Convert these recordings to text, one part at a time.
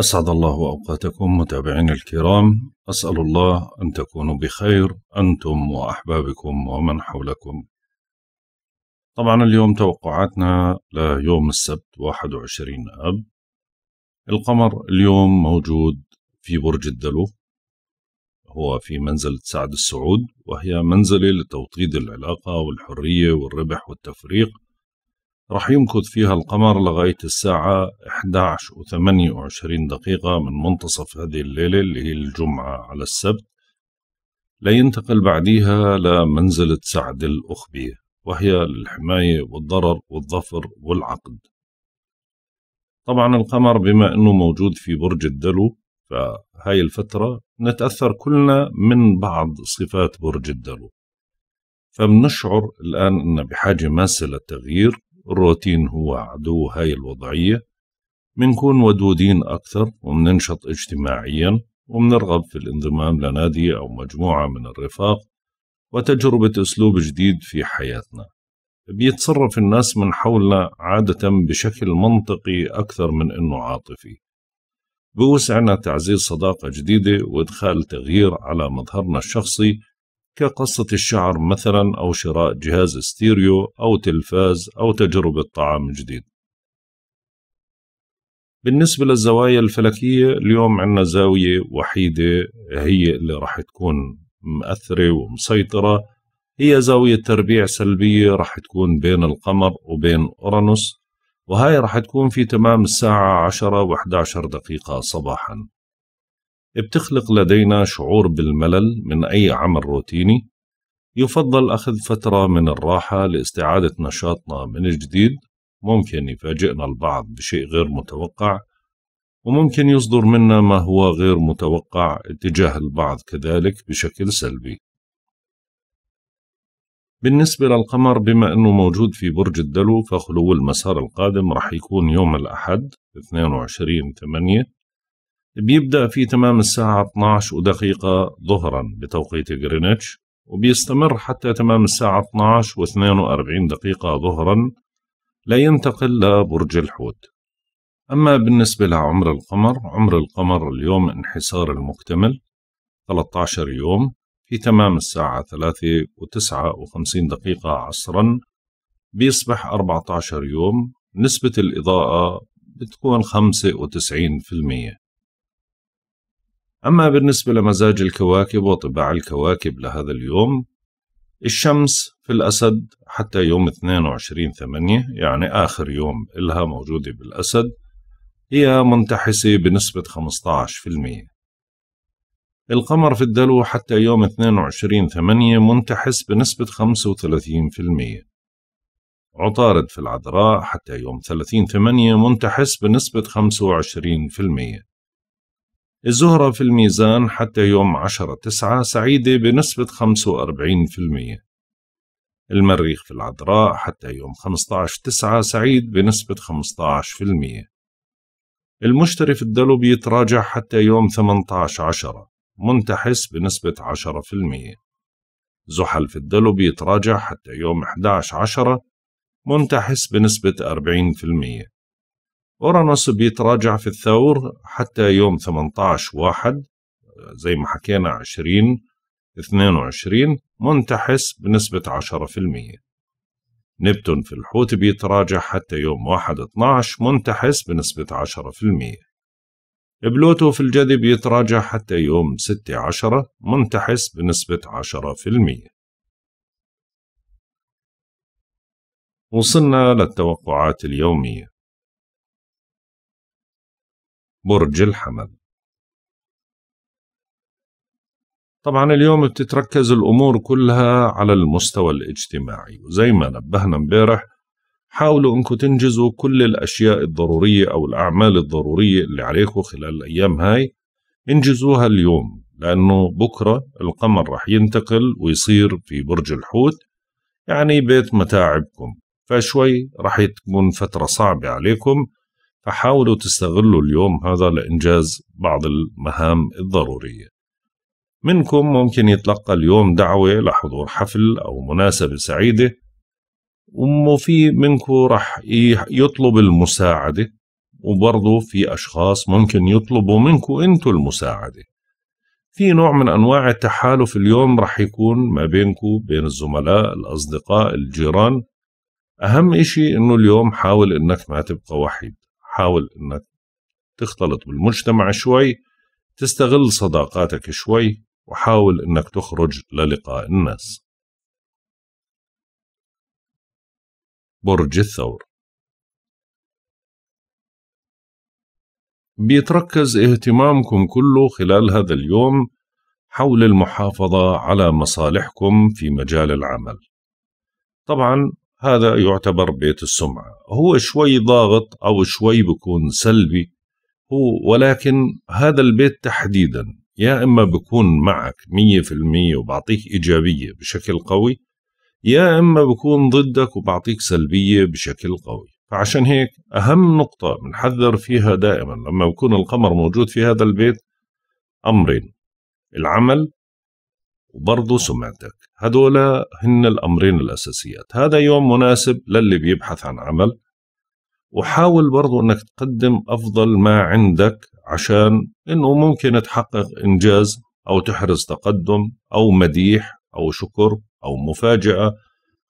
أسعد الله أوقاتكم متابعين الكرام أسأل الله أن تكونوا بخير أنتم وأحبابكم ومن حولكم طبعا اليوم توقعاتنا ليوم السبت 21 أب القمر اليوم موجود في برج الدلو هو في منزلة سعد السعود وهي منزلة لتوطيد العلاقة والحرية والربح والتفريق راح يمكث فيها القمر لغاية الساعة 11 و 28 دقيقة من منتصف هذه الليلة اللي هي الجمعة على السبت لينتقل بعديها لمنزلة سعد الأخبية وهي للحماية والضرر والظفر والعقد طبعا القمر بما أنه موجود في برج الدلو فهاي الفترة نتأثر كلنا من بعض صفات برج الدلو فبنشعر الآن أن بحاجة ماسة للتغيير الروتين هو عدو هاي الوضعية بنكون ودودين أكثر ومننشط اجتماعيا ومنرغب في الانضمام لنادي أو مجموعة من الرفاق وتجربة أسلوب جديد في حياتنا بيتصرف الناس من حولنا عادة بشكل منطقي أكثر من أنه عاطفي بوسعنا تعزيز صداقة جديدة وإدخال تغيير على مظهرنا الشخصي كقصة الشعر مثلا أو شراء جهاز ستيريو أو تلفاز أو تجربة طعام جديد بالنسبة للزوايا الفلكية اليوم عندنا زاوية وحيدة هي اللي راح تكون مأثرة ومسيطرة هي زاوية تربيع سلبية راح تكون بين القمر وبين أورانوس وهاي راح تكون في تمام الساعة 10 و11 دقيقة صباحاً بتخلق لدينا شعور بالملل من أي عمل روتيني يفضل أخذ فترة من الراحة لاستعادة نشاطنا من جديد ممكن يفاجئنا البعض بشيء غير متوقع وممكن يصدر منا ما هو غير متوقع اتجاه البعض كذلك بشكل سلبي بالنسبة للقمر بما أنه موجود في برج الدلو فخلو المسار القادم رح يكون يوم الأحد 22 8 بيبدأ في تمام الساعة 12 ودقيقة ظهرا بتوقيت غرينتش وبيستمر حتى تمام الساعة 12 و42 دقيقة ظهرا لا ينتقل لبرج الحوت أما بالنسبة لعمر القمر عمر القمر اليوم انحسار المكتمل 13 يوم في تمام الساعة 3 و59 دقيقة عصرا بيصبح 14 يوم نسبة الإضاءة بتكون 95% أما بالنسبة لمزاج الكواكب وطباع الكواكب لهذا اليوم الشمس في الأسد حتى يوم 22 8 يعني آخر يوم إلها موجودة بالأسد هي منتحسة بنسبة 15% القمر في الدلو حتى يوم 22 8 منتحس بنسبة 35% عطارد في العذراء حتى يوم 30 8 منتحس بنسبة 25% الزهرة في الميزان حتى يوم عشرة تسعة سعيدة بنسبة خمسة وأربعين في المية المريخ في العذراء حتى يوم خمسة تسعة سعيد بنسبة خمسة في المية المشتري في الدلو بيتراجع حتى يوم ثمنتاعش عشرة منتحس بنسبة عشرة في المية زحل في الدلو بيتراجع حتى يوم 11 عشرة منتحس بنسبة أربعين في المية. أورانوس بيتراجع في الثور حتى يوم 18 واحد زي ما حكينا 20 22 منتحس بنسبة 10% نبتون في الحوت بيتراجع حتى يوم 1 12 منتحس بنسبة 10% بلوتو في الجدي بيتراجع حتى يوم 6 10 منتحس بنسبة 10% وصلنا للتوقعات اليومية برج الحمل طبعا اليوم بتتركز الأمور كلها على المستوى الاجتماعي وزي ما نبهنا امبارح حاولوا انكم تنجزوا كل الأشياء الضرورية أو الأعمال الضرورية اللي عليكم خلال الأيام هاي انجزوها اليوم لأنه بكرة القمر رح ينتقل ويصير في برج الحوت يعني بيت متاعبكم فشوي رح تكون فترة صعبة عليكم فحاولوا تستغلوا اليوم هذا لإنجاز بعض المهام الضرورية منكم ممكن يتلقى اليوم دعوة لحضور حفل أو مناسبة سعيدة وفي منكم رح يطلب المساعدة وبرضه في أشخاص ممكن يطلبوا منكم أنتو المساعدة في نوع من أنواع التحالف اليوم رح يكون ما بينكم بين الزملاء الأصدقاء الجيران أهم إشي إنه اليوم حاول إنك ما تبقى وحيد حاول انك تختلط بالمجتمع شوي تستغل صداقاتك شوي وحاول انك تخرج للقاء الناس برج الثور بيتركز اهتمامكم كله خلال هذا اليوم حول المحافظة على مصالحكم في مجال العمل طبعا هذا يعتبر بيت السمعة هو شوي ضاغط أو شوي بكون سلبي هو ولكن هذا البيت تحديدا يا إما بكون معك مية في المية وبعطيك إيجابية بشكل قوي يا إما بكون ضدك وبعطيك سلبية بشكل قوي فعشان هيك أهم نقطة بنحذر فيها دائما لما بكون القمر موجود في هذا البيت أمرين العمل وبرضه سمعتك هدول هن الأمرين الأساسيات هذا يوم مناسب للي بيبحث عن عمل وحاول برضو أنك تقدم أفضل ما عندك عشان أنه ممكن تحقق إنجاز أو تحرز تقدم أو مديح أو شكر أو مفاجأة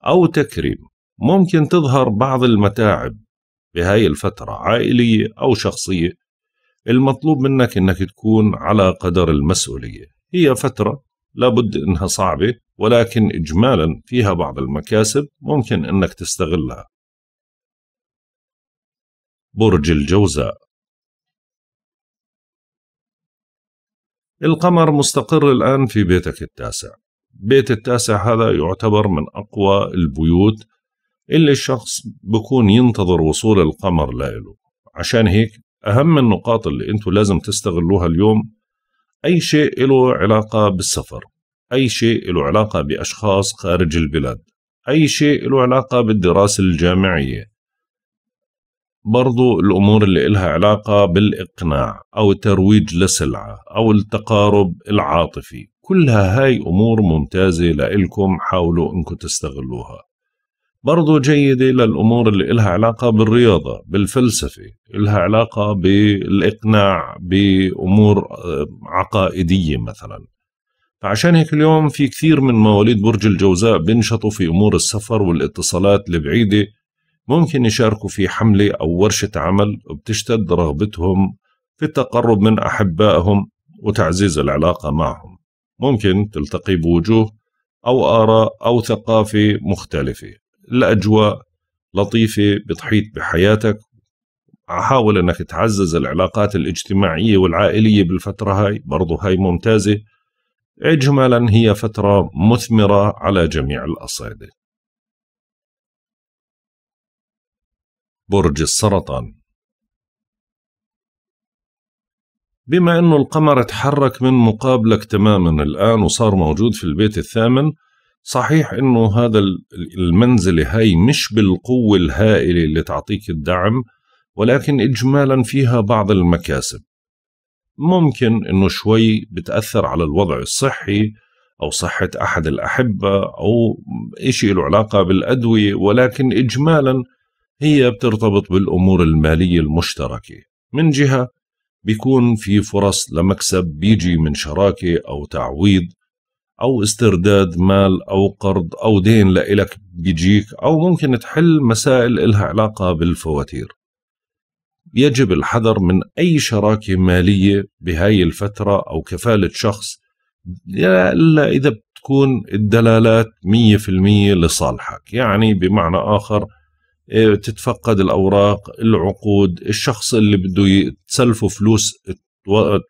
أو تكريم ممكن تظهر بعض المتاعب بهاي الفترة عائلية أو شخصية المطلوب منك أنك تكون على قدر المسؤولية هي فترة لابد انها صعبه ولكن اجمالا فيها بعض المكاسب ممكن انك تستغلها. برج الجوزاء القمر مستقر الآن في بيتك التاسع بيت التاسع هذا يعتبر من أقوى البيوت اللي الشخص بكون ينتظر وصول القمر لإله عشان هيك أهم النقاط اللي أنتوا لازم تستغلوها اليوم أي شيء له علاقة بالسفر أي شيء له علاقة بأشخاص خارج البلاد أي شيء له علاقة بالدراسة الجامعية برضو الأمور اللي إلها علاقة بالإقناع أو الترويج لسلعة أو التقارب العاطفي كلها هاي أمور ممتازة لإلكم حاولوا أنكم تستغلوها برضو جيدة للأمور اللي إلها علاقة بالرياضة بالفلسفة إلها علاقة بالإقناع بأمور آه، عقائدية مثلا فعشان هيك اليوم في كثير من مواليد برج الجوزاء بينشطوا في أمور السفر والاتصالات البعيدة ممكن يشاركوا في حملة أو ورشة عمل وبتشتد رغبتهم في التقرب من أحبائهم وتعزيز العلاقة معهم ممكن تلتقي بوجوه أو آراء أو ثقافة مختلفة لأجواء لطيفة بتحيط بحياتك حاول أنك تعزز العلاقات الاجتماعية والعائلية بالفترة هاي برضو هاي ممتازة إجمالا هي فترة مثمرة على جميع الأصعدة برج السرطان بما أنه القمر تحرك من مقابلك تماما الآن وصار موجود في البيت الثامن صحيح انه هذا المنزله هاي مش بالقوه الهائله اللي تعطيك الدعم ولكن اجمالا فيها بعض المكاسب ممكن انه شوي بتاثر على الوضع الصحي او صحه احد الاحبه او شيء له علاقه بالادويه ولكن اجمالا هي بترتبط بالامور الماليه المشتركه من جهه بيكون في فرص لمكسب بيجي من شراكه او تعويض او استرداد مال او قرض او دين لإلك بيجيك او ممكن تحل مسائل إلها علاقه بالفواتير يجب الحذر من اي شراكه ماليه بهاي الفتره او كفاله شخص الا اذا بتكون الدلالات 100% لصالحك يعني بمعنى اخر إيه، تتفقد الاوراق العقود الشخص اللي بده يتسلفه فلوس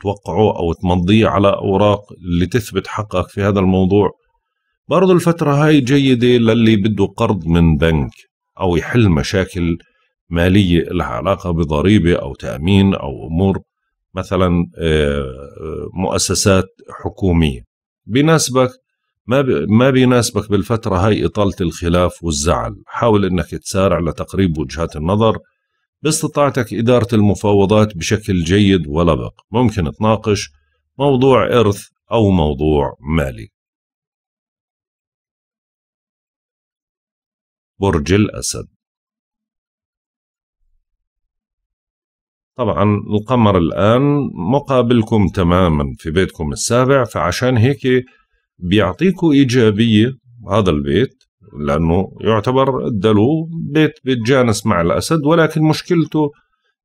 توقعه أو تمضيه على أوراق اللي تثبت حقك في هذا الموضوع برضو الفترة هاي جيدة للي بده قرض من بنك أو يحل مشاكل مالية لها علاقة بضريبة أو تأمين أو أمور مثلا آه، آه، مؤسسات حكومية بيناسبك ما ما بيناسبك بالفترة هاي إطالة الخلاف والزعل حاول أنك تسارع لتقريب وجهات النظر باستطاعتك إدارة المفاوضات بشكل جيد ولبق ممكن تناقش موضوع إرث أو موضوع مالي برج الأسد طبعا القمر الآن مقابلكم تماما في بيتكم السابع فعشان هيك بيعطيكوا إيجابية هذا البيت لأنه يعتبر الدلو بيت بيتجانس مع الأسد ولكن مشكلته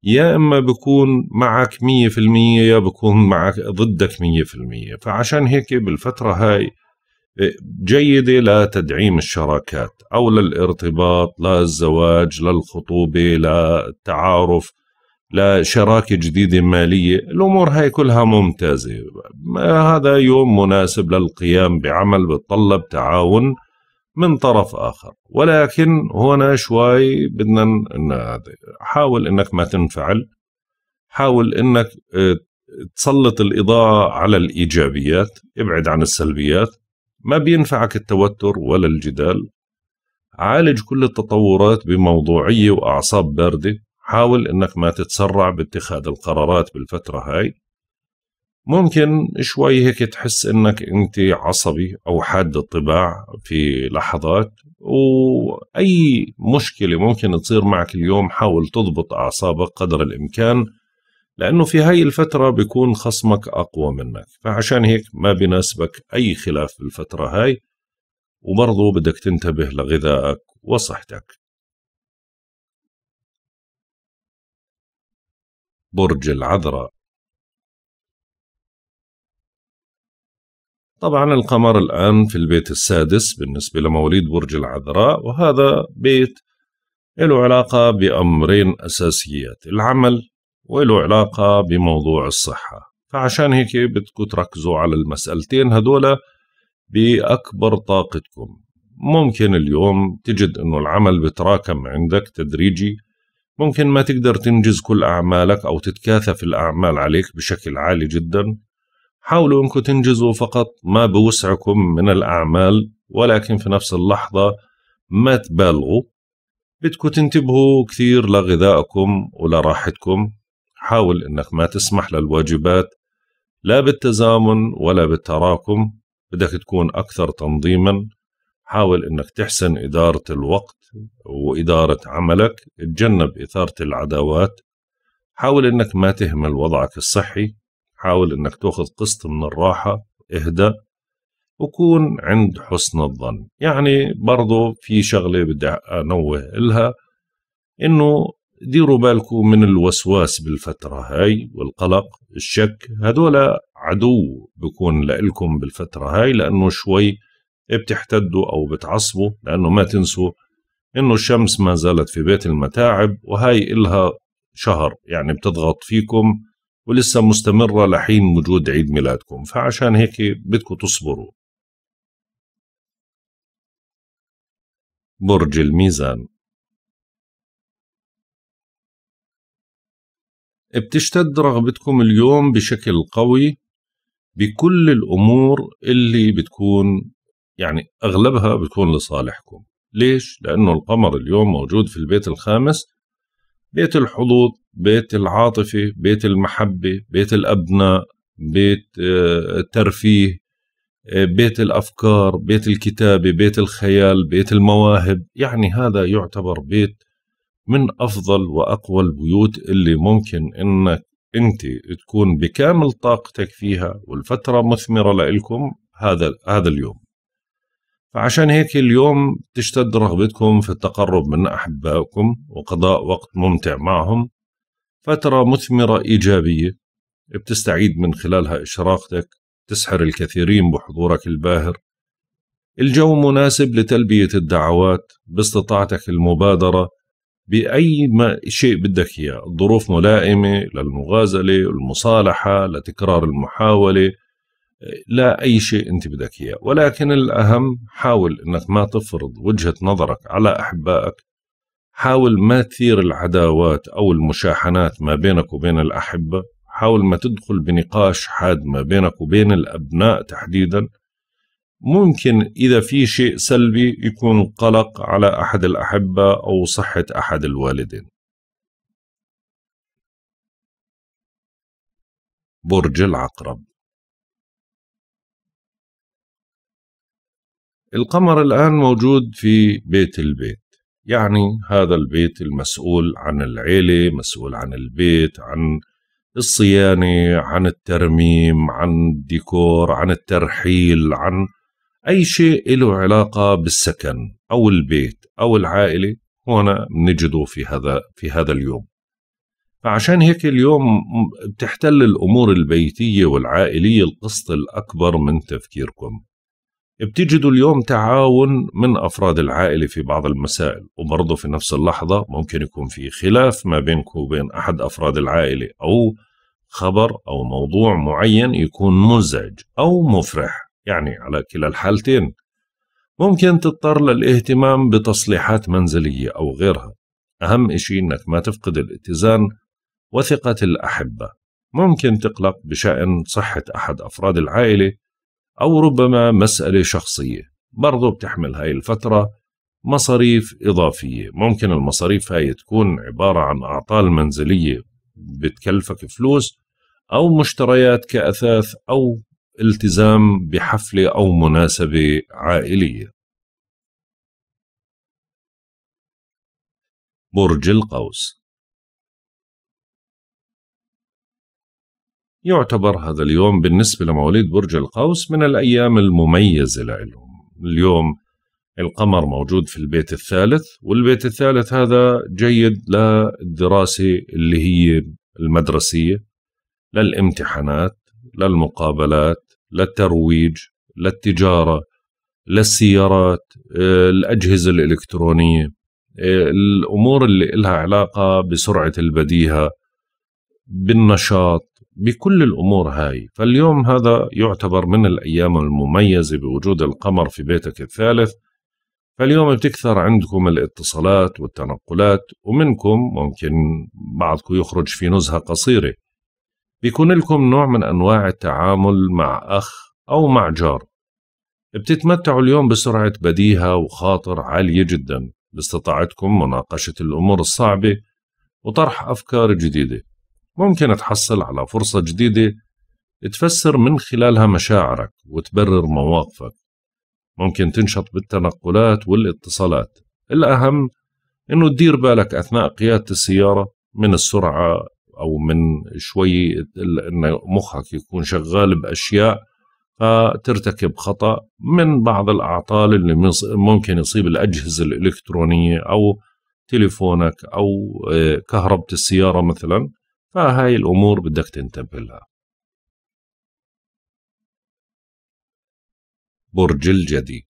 يا إما بيكون معك 100% يا بيكون معك ضدك 100% فعشان هيك بالفترة هاي إيه، جيدة لتدعيم الشراكات أو للارتباط للزواج للخطوبة للتعارف لشراكة جديدة مالية الأمور هاي كلها ممتازة هذا يوم مناسب للقيام بعمل بتطلب تعاون من طرف اخر ولكن هنا شوي بدنا حاول انك ما تنفعل حاول انك آه، تسلط الاضاءه على الايجابيات ابعد عن السلبيات ما بينفعك التوتر ولا الجدال عالج كل التطورات بموضوعيه واعصاب بارده حاول انك ما تتسرع باتخاذ القرارات بالفتره هاي ممكن شوي هيك تحس انك انت عصبي او حاد الطباع في لحظات واي مشكله ممكن تصير معك اليوم حاول تضبط اعصابك قدر الامكان لانه في هاي الفتره بيكون خصمك اقوى منك فعشان هيك ما بيناسبك اي خلاف بالفتره هاي وبرضه بدك تنتبه لغذائك وصحتك برج العذراء طبعا القمر الآن في البيت السادس بالنسبة لمواليد برج العذراء وهذا بيت له علاقة بأمرين أساسيات العمل وله علاقة بموضوع الصحة فعشان هيك بدكم تركزوا على المسألتين هذولا بأكبر طاقتكم ممكن اليوم تجد أنه العمل بتراكم عندك تدريجي ممكن ما تقدر تنجز كل أعمالك أو تتكاثف الأعمال عليك بشكل عالي جدا حاولوا أنكم تنجزوا فقط ما بوسعكم من الأعمال ولكن في نفس اللحظة ما تبالغوا بدكم تنتبهوا كثير لغذائكم ولراحتكم حاول أنك ما تسمح للواجبات لا بالتزامن ولا بالتراكم بدك تكون أكثر تنظيما حاول أنك تحسن إدارة الوقت وإدارة عملك تجنب إثارة العداوات حاول أنك ما تهمل وضعك الصحي حاول انك تاخذ قسط من الراحه اهدى وكون عند حسن الظن يعني برضو في شغله بدي انوه لها انه ديروا بالكم من الوسواس بالفترة هاي والقلق الشك هدول عدو بكون لإلكم بالفترة هاي لأنه شوي بتحتدوا أو بتعصبوا لأنه ما تنسوا إنه الشمس ما زالت في بيت المتاعب وهاي إلها شهر يعني بتضغط فيكم ولسه مستمرة لحين وجود عيد ميلادكم فعشان هيك بدكم تصبروا برج الميزان بتشتد رغبتكم اليوم بشكل قوي بكل الأمور اللي بتكون يعني أغلبها بتكون لصالحكم ليش؟ لأنه القمر اليوم موجود في البيت الخامس بيت الحظوظ بيت العاطفة بيت المحبة بيت الأبناء بيت آه، الترفيه آه، بيت الأفكار بيت الكتابة بيت الخيال بيت المواهب يعني هذا يعتبر بيت من أفضل وأقوى البيوت اللي ممكن إنك أنت تكون بكامل طاقتك فيها والفترة مثمرة لإلكم هذا هذا اليوم فعشان هيك اليوم تشتد رغبتكم في التقرب من أحبائكم وقضاء وقت ممتع معهم فترة مثمرة إيجابية بتستعيد من خلالها إشراقتك تسحر الكثيرين بحضورك الباهر الجو مناسب لتلبية الدعوات باستطاعتك المبادرة بأي ما شيء بدك إياه الظروف ملائمة للمغازلة المصالحة لتكرار المحاولة لا أي شيء أنت بدك إياه ولكن الأهم حاول أنك ما تفرض وجهة نظرك على أحبائك حاول ما تثير العداوات أو المشاحنات ما بينك وبين الأحبة حاول ما تدخل بنقاش حاد ما بينك وبين الأبناء تحديدا ممكن إذا في شيء سلبي يكون قلق على أحد الأحبة أو صحة أحد الوالدين برج العقرب القمر الآن موجود في بيت البيت يعني هذا البيت المسؤول عن العيلة مسؤول عن البيت عن الصيانة عن الترميم عن الديكور عن الترحيل عن أي شيء له علاقة بالسكن أو البيت أو العائلة هنا بنجده في هذا في هذا اليوم فعشان هيك اليوم بتحتل الأمور البيتية والعائلية القسط الأكبر من تفكيركم بتجدوا اليوم تعاون من أفراد العائلة في بعض المسائل وبرضه في نفس اللحظة ممكن يكون في خلاف ما بينك وبين أحد أفراد العائلة أو خبر أو موضوع معين يكون مزعج أو مفرح يعني على كلا الحالتين ممكن تضطر للاهتمام بتصليحات منزلية أو غيرها أهم إشي إنك ما تفقد الاتزان وثقة الأحبة ممكن تقلق بشأن صحة أحد أفراد العائلة أو ربما مسألة شخصية برضو بتحمل هاي الفترة مصاريف إضافية ممكن المصاريف هاي تكون عبارة عن أعطال منزلية بتكلفك فلوس أو مشتريات كأثاث أو التزام بحفلة أو مناسبة عائلية برج القوس يعتبر هذا اليوم بالنسبة لمواليد برج القوس من الأيام المميزة لهم اليوم القمر موجود في البيت الثالث والبيت الثالث هذا جيد للدراسة اللي هي المدرسية للامتحانات للمقابلات للترويج للتجارة للسيارات آه، الأجهزة الإلكترونية آه، الأمور اللي إلها علاقة بسرعة البديهة بالنشاط بكل الأمور هاي فاليوم هذا يعتبر من الأيام المميزة بوجود القمر في بيتك الثالث فاليوم بتكثر عندكم الاتصالات والتنقلات ومنكم ممكن بعضكم يخرج في نزهة قصيرة بيكون لكم نوع من أنواع التعامل مع أخ أو مع جار بتتمتعوا اليوم بسرعة بديهة وخاطر عالية جدا باستطاعتكم مناقشة الأمور الصعبة وطرح أفكار جديدة ممكن تحصل على فرصة جديدة تفسر من خلالها مشاعرك وتبرر مواقفك ممكن تنشط بالتنقلات والاتصالات الأهم أنه تدير بالك أثناء قيادة السيارة من السرعة أو من شوي أن مخك يكون شغال بأشياء فترتكب آه، خطأ من بعض الأعطال اللي ممكن يصيب الأجهزة الإلكترونية أو تليفونك أو آه، كهربة السيارة مثلاً فهاي الأمور بدك تنتبه لها برج الجدي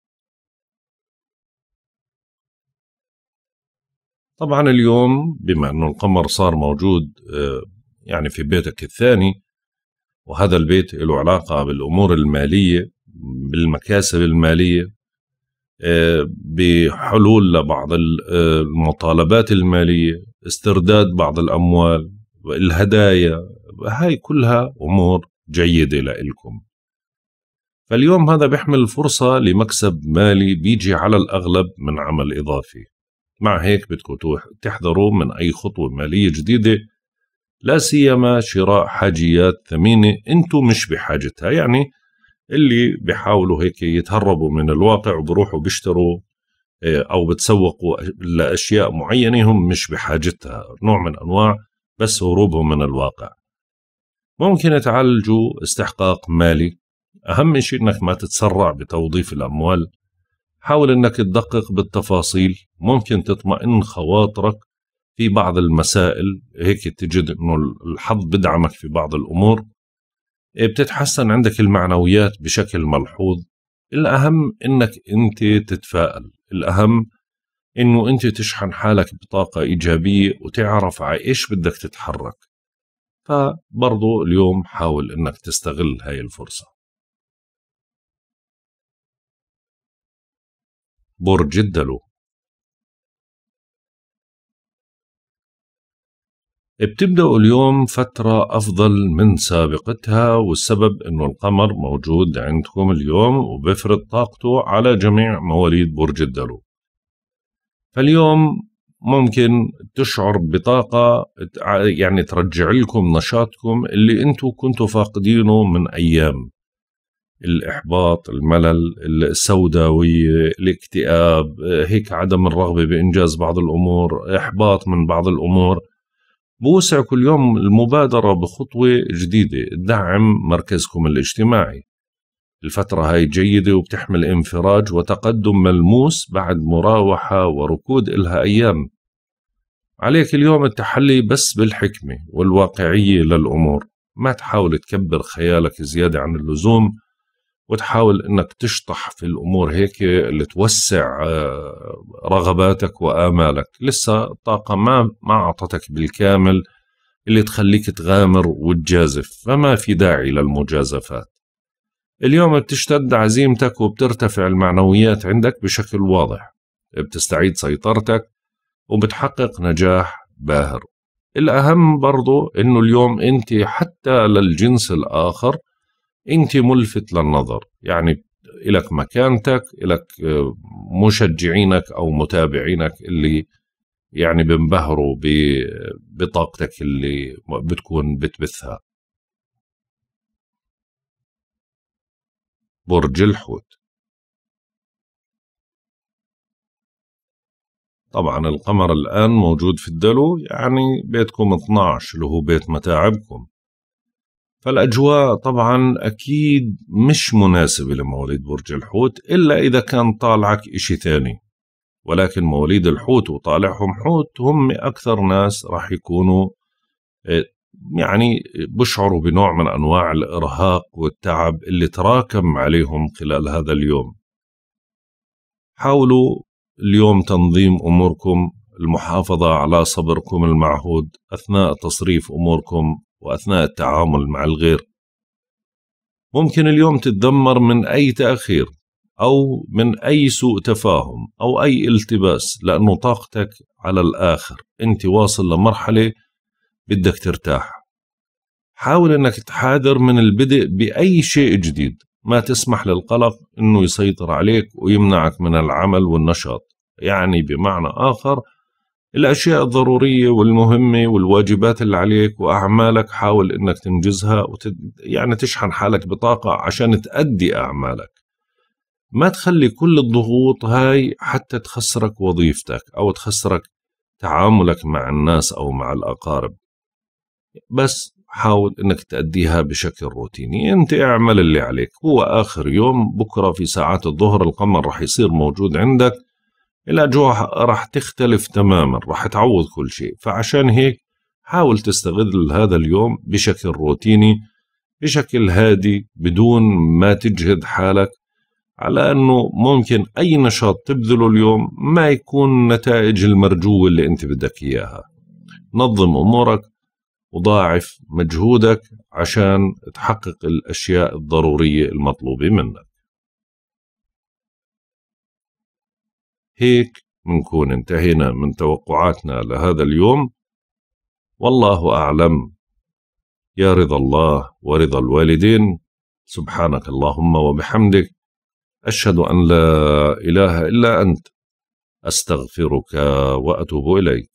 طبعا اليوم بما أنه القمر صار موجود آه، يعني في بيتك الثاني وهذا البيت له علاقة بالأمور المالية بالمكاسب المالية آه، بحلول لبعض آه، المطالبات المالية استرداد بعض الأموال الهدايا هاي كلها أمور جيدة لإلكم فاليوم هذا بيحمل فرصة لمكسب مالي بيجي على الأغلب من عمل إضافي مع هيك بدكم تحذروا من أي خطوة مالية جديدة لا سيما شراء حاجيات ثمينة أنتم مش بحاجتها يعني اللي بيحاولوا هيك يتهربوا من الواقع وبروحوا بيشتروا آه، أو بتسوقوا لأشياء معينة هم مش بحاجتها نوع من أنواع بس هروبهم من الواقع ممكن تعالجوا استحقاق مالي أهم شيء أنك ما تتسرع بتوظيف الأموال حاول أنك تدقق بالتفاصيل ممكن تطمئن خواطرك في بعض المسائل هيك تجد أنه الحظ بدعمك في بعض الأمور إيه، بتتحسن عندك المعنويات بشكل ملحوظ الأهم أنك أنت تتفائل الأهم انه انت تشحن حالك بطاقه ايجابيه وتعرف على ايش بدك تتحرك فبرضو اليوم حاول انك تستغل هاي الفرصه برج الدلو بتبدأ اليوم فترة أفضل من سابقتها والسبب أنه القمر موجود عندكم اليوم وبفرض طاقته على جميع مواليد برج الدلو فاليوم ممكن تشعر بطاقة يعني ترجع لكم نشاطكم اللي انتم كنتوا فاقدينه من أيام الإحباط الملل السوداوية الاكتئاب هيك عدم الرغبة بإنجاز بعض الأمور إحباط من بعض الأمور بوسع كل يوم المبادرة بخطوة جديدة دعم مركزكم الاجتماعي الفترة هاي جيدة وبتحمل انفراج وتقدم ملموس بعد مراوحة وركود إلها أيام عليك اليوم التحلي بس بالحكمة والواقعية للأمور ما تحاول تكبر خيالك زيادة عن اللزوم وتحاول انك تشطح في الامور هيك اللي توسع آه، رغباتك وامالك لسه الطاقه ما ما اعطتك بالكامل اللي تخليك تغامر وتجازف فما في داعي للمجازفات اليوم بتشتد عزيمتك وبترتفع المعنويات عندك بشكل واضح بتستعيد سيطرتك وبتحقق نجاح باهر الأهم برضو إنه اليوم أنت حتى للجنس الآخر أنت ملفت للنظر يعني إلك مكانتك إلك آه، مشجعينك أو متابعينك اللي يعني بنبهروا بطاقتك اللي بتكون بتبثها برج الحوت طبعا القمر الآن موجود في الدلو يعني بيتكم 12 اللي هو بيت متاعبكم فالأجواء طبعا أكيد مش مناسبة لمواليد برج الحوت إلا إذا كان طالعك إشي ثاني ولكن مواليد الحوت وطالعهم حوت هم أكثر ناس راح يكونوا إيه، يعني بشعروا بنوع من انواع الارهاق والتعب اللي تراكم عليهم خلال هذا اليوم. حاولوا اليوم تنظيم اموركم، المحافظه على صبركم المعهود اثناء تصريف اموركم واثناء التعامل مع الغير. ممكن اليوم تتذمر من اي تاخير او من اي سوء تفاهم او اي التباس لانه طاقتك على الاخر، انت واصل لمرحله بدك ترتاح حاول انك تحاذر من البدء باي شيء جديد ما تسمح للقلق انه يسيطر عليك ويمنعك من العمل والنشاط يعني بمعنى اخر الاشياء الضروريه والمهمه والواجبات اللي عليك واعمالك حاول انك تنجزها وتد... يعني تشحن حالك بطاقه عشان تأدي اعمالك ما تخلي كل الضغوط هاي حتى تخسرك وظيفتك او تخسرك تعاملك مع الناس او مع الاقارب بس حاول انك تأديها بشكل روتيني انت اعمل اللي عليك هو اخر يوم بكرة في ساعات الظهر القمر راح يصير موجود عندك الاجواء راح تختلف تماما راح تعوض كل شيء فعشان هيك حاول تستغل هذا اليوم بشكل روتيني بشكل هادي بدون ما تجهد حالك على أنه ممكن أي نشاط تبذله اليوم ما يكون نتائج المرجوة اللي أنت بدك إياها نظم أمورك وضاعف مجهودك عشان تحقق الأشياء الضرورية المطلوبة منك هيك منكون انتهينا من توقعاتنا لهذا اليوم والله أعلم يا رضا الله ورضا الوالدين سبحانك اللهم وبحمدك أشهد أن لا إله إلا أنت أستغفرك وأتوب إليك